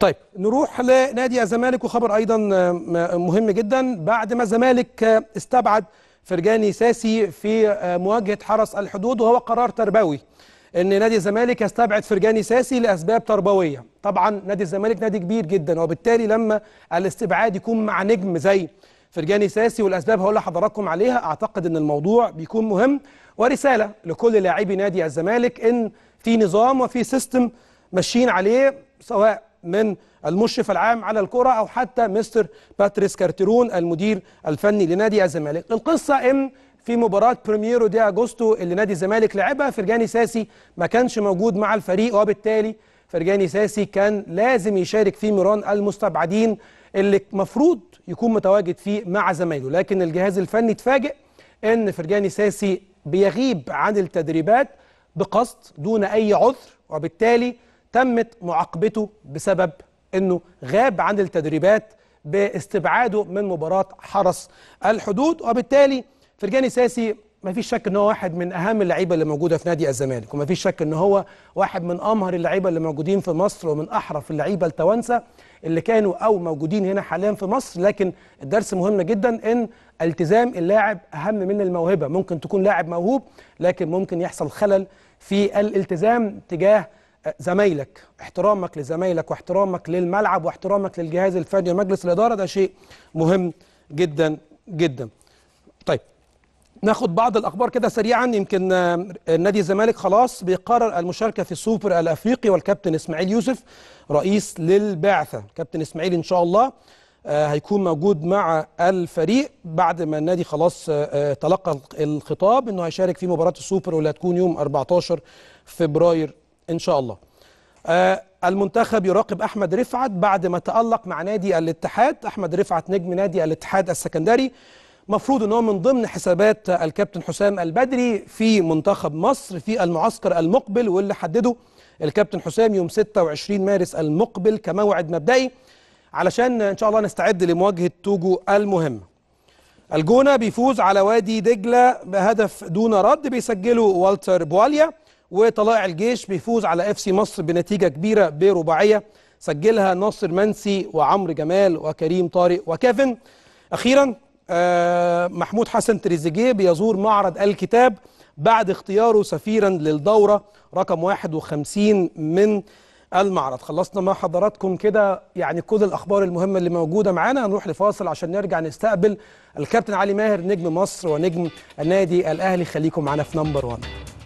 طيب نروح لنادي الزمالك وخبر ايضا آه، آه، مهم جدا بعد ما الزمالك آه، استبعد فرجاني ساسي في مواجهه حرس الحدود وهو قرار تربوي ان نادي الزمالك يستبعد فرجاني ساسي لاسباب تربويه طبعا نادي الزمالك نادي كبير جدا وبالتالي لما الاستبعاد يكون مع نجم زي فرجاني ساسي والاسباب هقول لحضراتكم عليها اعتقد ان الموضوع بيكون مهم ورساله لكل لاعبي نادي الزمالك ان في نظام وفي سيستم ماشيين عليه سواء من المشرف العام على الكرة أو حتى مستر باتريس كارتيرون المدير الفني لنادي الزمالك القصة إن في مباراة بريميرو دي أجوستو اللي نادي الزمالك لعبها فرجاني ساسي ما كانش موجود مع الفريق وبالتالي فرجاني ساسي كان لازم يشارك في ميران المستبعدين اللي مفروض يكون متواجد فيه مع زمايله لكن الجهاز الفني اتفاجئ ان فرجاني ساسي بيغيب عن التدريبات بقصد دون اي عذر وبالتالي تمت معاقبته بسبب انه غاب عن التدريبات باستبعاده من مباراه حرس الحدود وبالتالي فرجاني ساسي ما فيش شك ان هو واحد من اهم اللعيبه اللي موجوده في نادي الزمالك وما فيش شك ان هو واحد من امهر اللعيبه اللي موجودين في مصر ومن احرف اللعيبه التوانسه اللي كانوا او موجودين هنا حاليا في مصر لكن الدرس مهم جدا ان التزام اللاعب اهم من الموهبه ممكن تكون لاعب موهوب لكن ممكن يحصل خلل في الالتزام تجاه زمايلك احترامك لزمايلك واحترامك للملعب واحترامك للجهاز الفني ومجلس الإدارة ده شيء مهم جدا جدا طيب ناخد بعض الاخبار كده سريعا يمكن آه، نادي الزمالك خلاص بيقرر المشاركه في السوبر الافريقي والكابتن اسماعيل يوسف رئيس للبعثه كابتن اسماعيل ان شاء الله آه، هيكون موجود مع الفريق بعد ما النادي خلاص آه، تلقى الخطاب انه هيشارك في مباراه السوبر واللي هتكون يوم 14 فبراير ان شاء الله آه المنتخب يراقب احمد رفعت بعد ما تالق مع نادي الاتحاد احمد رفعت نجم نادي الاتحاد السكندري مفروض ان هو من ضمن حسابات الكابتن حسام البدري في منتخب مصر في المعسكر المقبل واللي حدده الكابتن حسام يوم 26 مارس المقبل كموعد مبدئي علشان ان شاء الله نستعد لمواجهه توجو المهمه. الجونه بيفوز على وادي دجله بهدف دون رد بيسجله والتر بواليا وطلائع الجيش بيفوز على اف سي مصر بنتيجه كبيره برباعيه سجلها ناصر منسي وعمرو جمال وكريم طارق وكيفن اخيرا آه، محمود حسن تريزيجيه بيزور معرض الكتاب بعد اختياره سفيرا للدوره رقم 51 من المعرض خلصنا مع حضراتكم كده يعني كل الاخبار المهمه اللي موجوده معانا هنروح لفاصل عشان نرجع نستقبل الكابتن علي ماهر نجم مصر ونجم النادي الاهلي خليكم معانا في نمبر 1